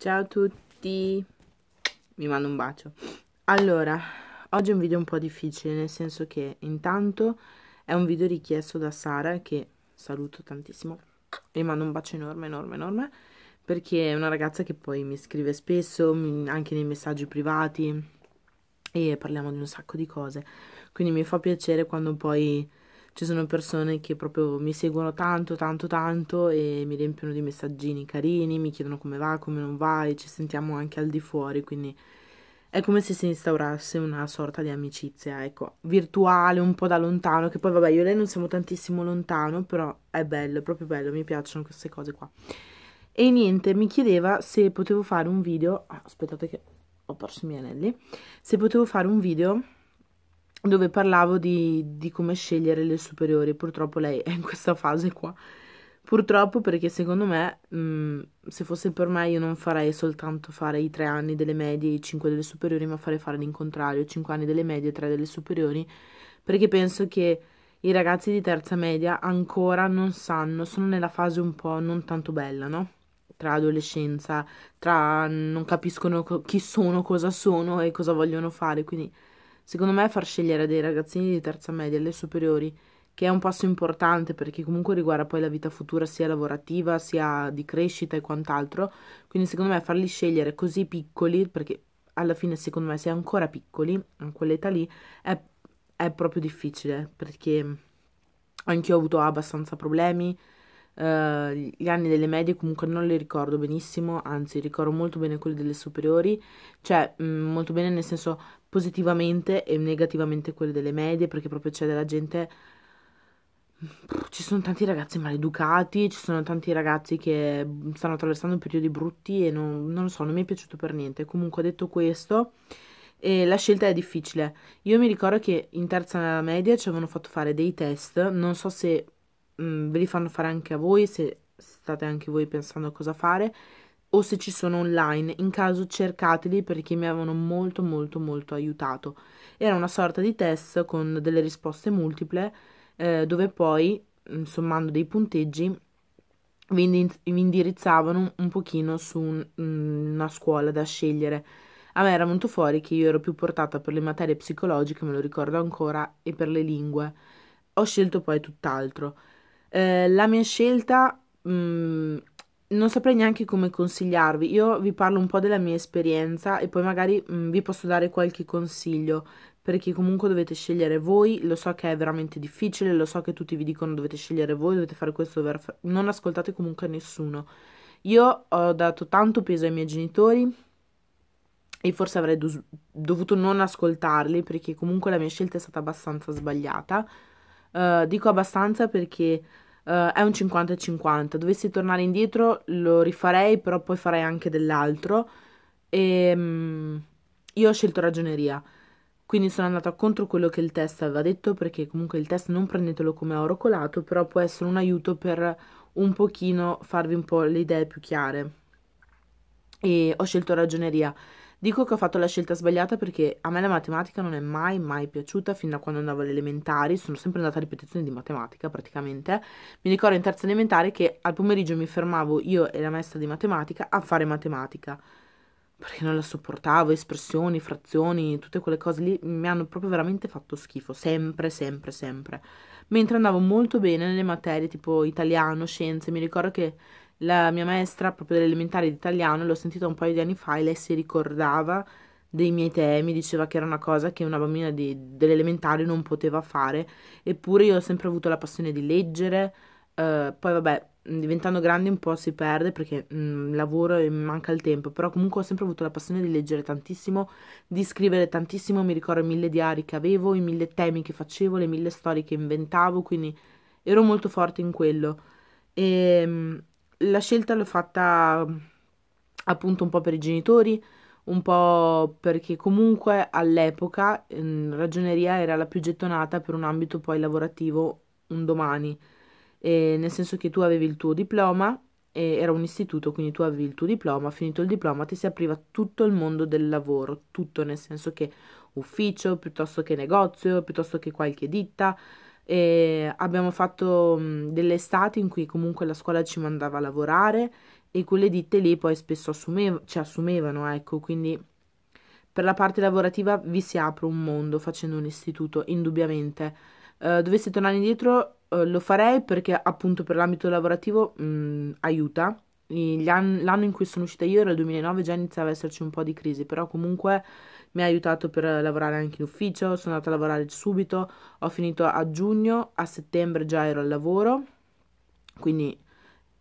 Ciao a tutti, mi mando un bacio. Allora, oggi è un video un po' difficile, nel senso che intanto è un video richiesto da Sara, che saluto tantissimo, mi mando un bacio enorme, enorme, enorme, perché è una ragazza che poi mi scrive spesso, anche nei messaggi privati, e parliamo di un sacco di cose. Quindi mi fa piacere quando poi ci sono persone che proprio mi seguono tanto, tanto, tanto e mi riempiono di messaggini carini, mi chiedono come va, come non va e ci sentiamo anche al di fuori, quindi è come se si instaurasse una sorta di amicizia, ecco, virtuale, un po' da lontano, che poi vabbè io e lei non siamo tantissimo lontano, però è bello, è proprio bello, mi piacciono queste cose qua. E niente, mi chiedeva se potevo fare un video, aspettate che ho perso i miei anelli, se potevo fare un video dove parlavo di, di, come scegliere le superiori. Purtroppo lei è in questa fase qua. Purtroppo perché secondo me, mh, mm, se fosse per me, io non farei soltanto fare i tre anni delle medie e i cinque delle superiori, ma farei fare l'incontrario, cinque anni delle medie e tre delle superiori, perché penso che i ragazzi di terza media ancora non sanno, sono nella fase un po' non tanto bella, no? Tra adolescenza, tra non capiscono chi sono, cosa sono e cosa vogliono fare, quindi Secondo me far scegliere dei ragazzini di terza media alle superiori, che è un passo importante perché comunque riguarda poi la vita futura sia lavorativa, sia di crescita e quant'altro, quindi secondo me farli scegliere così piccoli, perché alla fine secondo me se ancora piccoli, a quell'età lì, è, è proprio difficile perché anch'io ho avuto abbastanza problemi. Uh, gli anni delle medie comunque non li ricordo benissimo, anzi ricordo molto bene quelli delle superiori, cioè mh, mm, molto bene nel senso positivamente e negativamente quelle delle medie, perché proprio c'è della gente... Ci sono tanti ragazzi maleducati, ci sono tanti ragazzi che stanno attraversando periodi brutti e non, non lo so, non mi è piaciuto per niente. Comunque detto questo, eh, la scelta è difficile. Io mi ricordo che in terza media ci avevano fatto fare dei test, non so se mh, ve li fanno fare anche a voi, se state anche voi pensando a cosa fare, o se ci sono online, in caso cercateli perché mi avevano molto molto molto aiutato. Era una sorta di test con delle risposte multiple eh, dove poi, mm, sommando dei punteggi, vi, indirizz- vi indirizzavano un pochino su un, mm, una scuola da scegliere. A me era molto fuori che io ero più portata per le materie psicologiche, me lo ricordo ancora, e per le lingue. Ho scelto poi tutt'altro. Eh, la mia scelta mh, mm, non saprei neanche come consigliarvi. Io vi parlo un po' della mia esperienza e poi magari mh, mm, vi posso dare qualche consiglio perché comunque dovete scegliere voi. Lo so che è veramente difficile, lo so che tutti vi dicono dovete scegliere voi, dovete fare questo, non ascoltate comunque nessuno. Io ho dato tanto peso ai miei genitori e forse avrei do- dovuto non ascoltarli perché comunque la mia scelta è stata abbastanza sbagliata. Uh, dico abbastanza perché Uh, è un 50-50. Dovessi tornare indietro lo rifarei, però poi farei anche dell'altro. E, um, io ho scelto ragioneria, quindi sono andata contro quello che il test aveva detto, perché comunque il test non prendetelo come oro colato, però può essere un aiuto per un pochino farvi un po' le idee più chiare. E ho scelto ragioneria. Dico che ho fatto la scelta sbagliata perché a me la matematica non è mai mai piaciuta fin da quando andavo alle elementari, sono sempre andata a ripetizioni di matematica praticamente. Mi ricordo in terza elementare che al pomeriggio mi fermavo io e la maestra di matematica a fare matematica perché non la sopportavo, espressioni, frazioni, tutte quelle cose lì mi hanno proprio veramente fatto schifo, sempre, sempre, sempre. Mentre andavo molto bene nelle materie tipo italiano, scienze, mi ricordo che la mia maestra proprio dell'elementare di italiano, l'ho sentita un paio di anni fa e lei si ricordava dei miei temi, diceva che era una cosa che una bambina dell'elementare non poteva fare, eppure io ho sempre avuto la passione di leggere, uh, poi vabbè, diventando grande un po' si perde perché mh, mm, lavoro e manca il tempo, però comunque ho sempre avuto la passione di leggere tantissimo, di scrivere tantissimo, mi ricordo i mille diari che avevo, i mille temi che facevo, le mille storie che inventavo, quindi ero molto forte in quello. E, ehm, la scelta l'ho fatta mm, appunto un po' per i genitori, un po' perché comunque all'epoca ragioneria era la più gettonata per un ambito poi lavorativo un domani, e nel senso che tu avevi il tuo diploma, era un istituto, quindi tu avevi il tuo diploma, finito il diploma ti si apriva tutto il mondo del lavoro, tutto nel senso che ufficio, piuttosto che negozio, piuttosto che qualche ditta, e abbiamo fatto mh, mm, delle estati in cui comunque la scuola ci mandava a lavorare e quelle ditte lì poi spesso assumev- ci cioè assumevano, ecco, quindi per la parte lavorativa vi si apre un mondo facendo un istituto, indubbiamente. Uh, eh, dovessi tornare indietro uh, lo farei perché appunto per l'ambito lavorativo mh, mm, aiuta l'anno in cui sono uscita io era il 2009, già iniziava ad esserci un po' di crisi, però comunque mi ha aiutato per lavorare anche in ufficio, sono andata a lavorare subito, ho finito a giugno, a settembre già ero al lavoro, quindi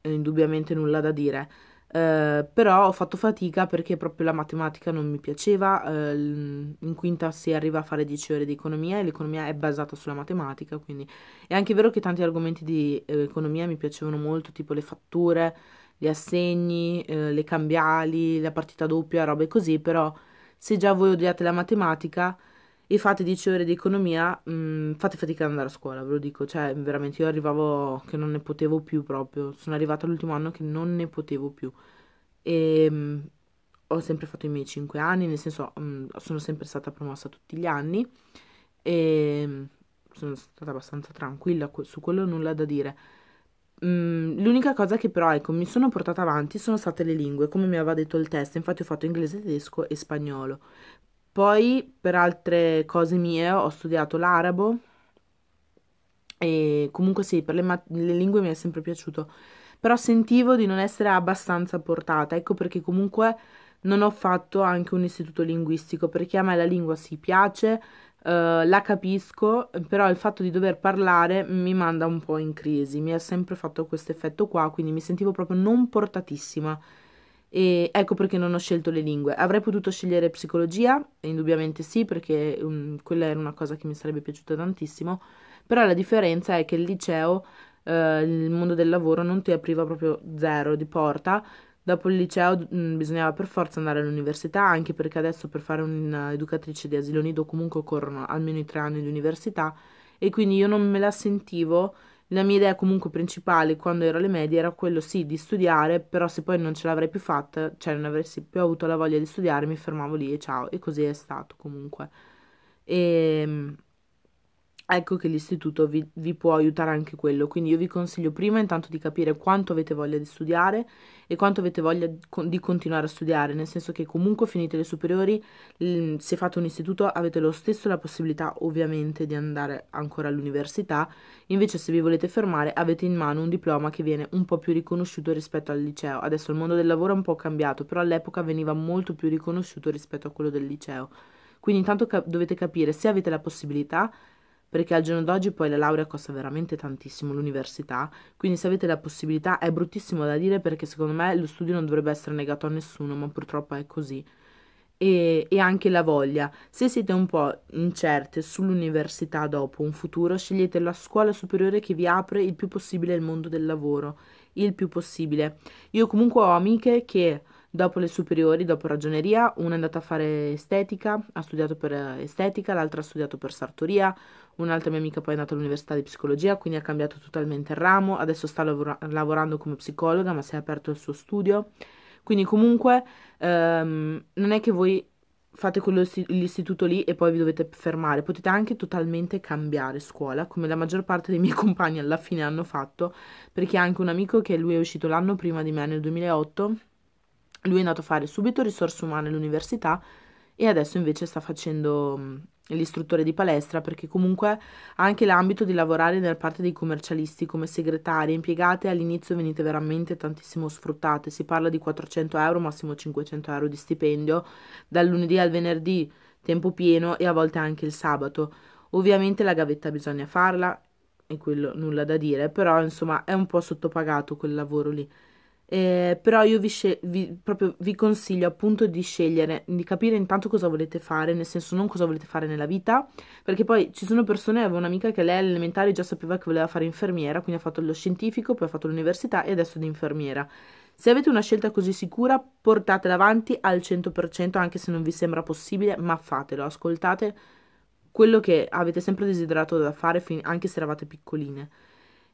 eh, indubbiamente nulla da dire. Eh, però ho fatto fatica perché proprio la matematica non mi piaceva, eh, in quinta si arriva a fare 10 ore di economia e l'economia è basata sulla matematica, quindi è anche vero che tanti argomenti di eh, economia mi piacevano molto, tipo le fatture, gli assegni, eh, le cambiali, la partita doppia, robe così, però se già voi odiate la matematica e fate 10 ore di economia, mh, mm, fate fatica ad andare a scuola, ve lo dico, cioè veramente io arrivavo che non ne potevo più proprio, sono arrivata all'ultimo anno che non ne potevo più e mh, mm, ho sempre fatto i miei 5 anni, nel senso mh, mm, sono sempre stata promossa tutti gli anni e sono stata abbastanza tranquilla, su quello nulla da dire Mm, l'unica cosa che però, ecco, mi sono portata avanti sono state le lingue, come mi aveva detto il test, infatti ho fatto inglese, tedesco e spagnolo. Poi per altre cose mie ho studiato l'arabo e comunque sì, per le, le lingue mi è sempre piaciuto, però sentivo di non essere abbastanza portata, ecco perché comunque non ho fatto anche un istituto linguistico, perché a me la lingua si piace, eh, la capisco, però il fatto di dover parlare mi manda un po' in crisi, mi ha sempre fatto questo effetto qua, quindi mi sentivo proprio non portatissima. E ecco perché non ho scelto le lingue. Avrei potuto scegliere psicologia, indubbiamente sì, perché um, quella era una cosa che mi sarebbe piaciuta tantissimo, però la differenza è che il liceo, uh, il mondo del lavoro non ti apriva proprio zero di porta, Dopo il liceo mh, mm, bisognava per forza andare all'università, anche perché adesso per fare un'educatrice eh, di asilo nido comunque occorrono almeno i tre anni di università e quindi io non me la sentivo. La mia idea comunque principale quando ero alle medie era quello sì di studiare, però se poi non ce l'avrei più fatta, cioè non avessi più avuto la voglia di studiare, mi fermavo lì e ciao, e così è stato comunque. E ehm, ecco che l'istituto vi, vi, può aiutare anche quello. Quindi io vi consiglio prima intanto di capire quanto avete voglia di studiare e quanto avete voglia di continuare a studiare, nel senso che comunque finite le superiori, se fate un istituto avete lo stesso la possibilità ovviamente di andare ancora all'università, invece se vi volete fermare avete in mano un diploma che viene un po' più riconosciuto rispetto al liceo. Adesso il mondo del lavoro è un po' cambiato, però all'epoca veniva molto più riconosciuto rispetto a quello del liceo. Quindi intanto cap dovete capire se avete la possibilità perché al giorno d'oggi poi la laurea costa veramente tantissimo l'università, quindi se avete la possibilità è bruttissimo da dire perché secondo me lo studio non dovrebbe essere negato a nessuno, ma purtroppo è così. E, e anche la voglia. Se siete un po' incerte sull'università dopo un futuro, scegliete la scuola superiore che vi apre il più possibile il mondo del lavoro, il più possibile. Io comunque ho amiche che dopo le superiori, dopo ragioneria, una è andata a fare estetica, ha studiato per eh, estetica, l'altra ha studiato per sartoria, Un'altra mia amica poi è andata all'università di psicologia, quindi ha cambiato totalmente il ramo, adesso sta lavora- lavorando come psicologa, ma si è aperto il suo studio. Quindi comunque ehm, non è che voi fate quell'istituto lì e poi vi dovete fermare, potete anche totalmente cambiare scuola, come la maggior parte dei miei compagni alla fine hanno fatto, perché anche un amico che lui è uscito l'anno prima di me nel 2008, lui è andato a fare subito risorse umane all'università e adesso invece sta facendo l'istruttore di palestra, perché comunque ha anche l'ambito di lavorare nella parte dei commercialisti come segretarie, impiegate all'inizio venite veramente tantissimo sfruttate, si parla di 400 euro, massimo 500 euro di stipendio, dal lunedì al venerdì tempo pieno e a volte anche il sabato. Ovviamente la gavetta bisogna farla, e quello nulla da dire, però insomma è un po' sottopagato quel lavoro lì. Eh, però io vi, scel- vi, proprio vi consiglio appunto di scegliere, di capire intanto cosa volete fare, nel senso non cosa volete fare nella vita, perché poi ci sono persone, avevo un'amica che lei all'elementare già sapeva che voleva fare infermiera, quindi ha fatto lo scientifico, poi ha fatto l'università e adesso è di infermiera. Se avete una scelta così sicura, portatela avanti al 100%, anche se non vi sembra possibile, ma fatelo, ascoltate quello che avete sempre desiderato da fare, fin- anche se eravate piccoline.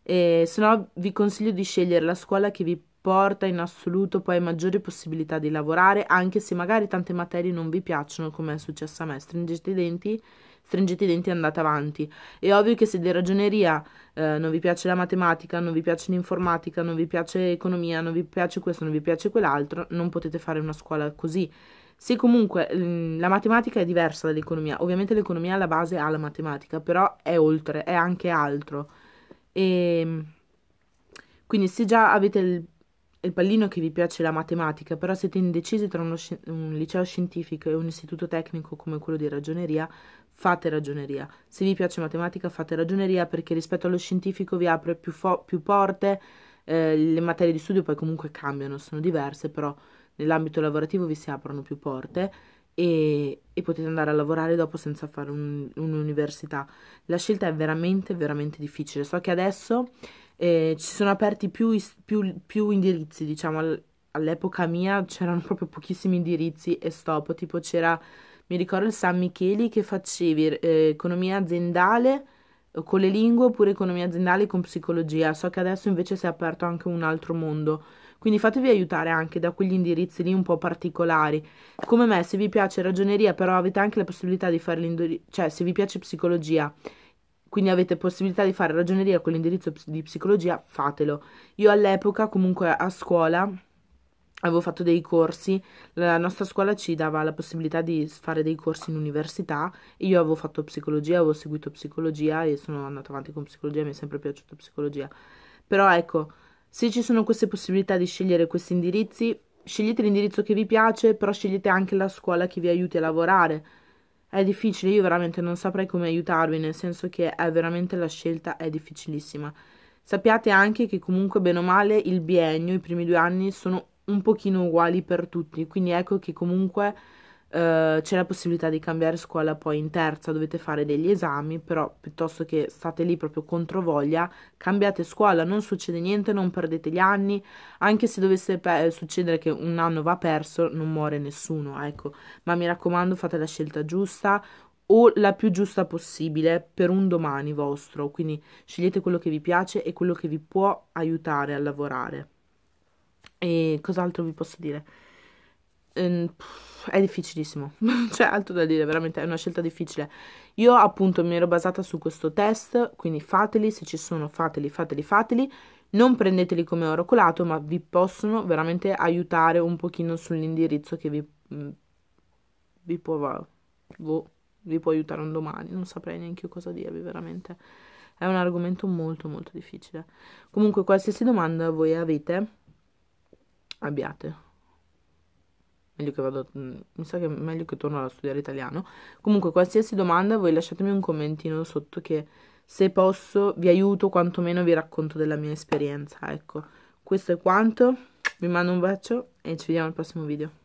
Eh, se no vi consiglio di scegliere la scuola che vi porta in assoluto poi maggiori possibilità di lavorare, anche se magari tante materie non vi piacciono, come è successo a me. Stringete i denti, stringete i denti e andate avanti. È ovvio che se di ragioneria eh, non vi piace la matematica, non vi piace l'informatica, non vi piace l'economia, non vi piace questo, non vi piace quell'altro, non potete fare una scuola così. Se comunque mm, la matematica è diversa dall'economia, ovviamente l'economia alla base ha la matematica, però è oltre, è anche altro. E ehm, quindi se già avete il il pallino che vi piace la matematica, però siete indecisi tra uno, un liceo scientifico e un istituto tecnico come quello di ragioneria, fate ragioneria. Se vi piace matematica, fate ragioneria perché rispetto allo scientifico vi apre più, più porte, eh, le materie di studio poi comunque cambiano, sono diverse, però nell'ambito lavorativo vi si aprono più porte. E, e potete andare a lavorare dopo senza fare un, un'università. La scelta è veramente, veramente difficile. So che adesso eh, ci sono aperti più, più, più indirizzi, diciamo, all'epoca mia c'erano proprio pochissimi indirizzi e stop, tipo c'era, mi ricordo il San Micheli che facevi eh, economia aziendale eh, con le lingue oppure economia aziendale con psicologia, so che adesso invece si è aperto anche un altro mondo. Quindi fatevi aiutare anche da quegli indirizzi lì un po' particolari. Come me, se vi piace ragioneria, però avete anche la possibilità di fare l'indirizzo, cioè se vi piace psicologia quindi avete possibilità di fare ragioneria con l'indirizzo di psicologia, fatelo. Io all'epoca, comunque a scuola, avevo fatto dei corsi, la nostra scuola ci dava la possibilità di fare dei corsi in università, io avevo fatto psicologia, avevo seguito psicologia e sono andata avanti con psicologia, mi è sempre piaciuta psicologia. Però ecco, se ci sono queste possibilità di scegliere questi indirizzi, scegliete l'indirizzo che vi piace, però scegliete anche la scuola che vi aiuti a lavorare, è difficile, io veramente non saprei come aiutarvi, nel senso che è veramente la scelta è difficilissima. Sappiate anche che comunque bene o male il biennio, i primi due anni sono un pochino uguali per tutti, quindi ecco che comunque eh, c'è la possibilità di cambiare scuola poi in terza, dovete fare degli esami, però piuttosto che state lì proprio contro voglia, cambiate scuola, non succede niente, non perdete gli anni, anche se dovesse pe- succedere che un anno va perso, non muore nessuno, ecco, ma mi raccomando fate la scelta giusta o la più giusta possibile per un domani vostro, quindi scegliete quello che vi piace e quello che vi può aiutare a lavorare. E cos'altro vi posso dire? Ehm, è difficilissimo, cioè altro da dire, veramente è una scelta difficile. Io appunto mi ero basata su questo test, quindi fateli, se ci sono fateli, fateli, fateli. Non prendeteli come oro colato, ma vi possono veramente aiutare un pochino sull'indirizzo che vi, mm, vi, può, boh, vi può aiutare un domani. Non saprei neanche io cosa dirvi, veramente. È un argomento molto molto difficile. Comunque qualsiasi domanda voi avete, abbiate meglio che vado, mm, mi sa che è meglio che torno a studiare italiano. Comunque, qualsiasi domanda voi lasciatemi un commentino sotto che se posso vi aiuto, quantomeno vi racconto della mia esperienza, ecco. Questo è quanto, vi mando un bacio e ci vediamo al prossimo video.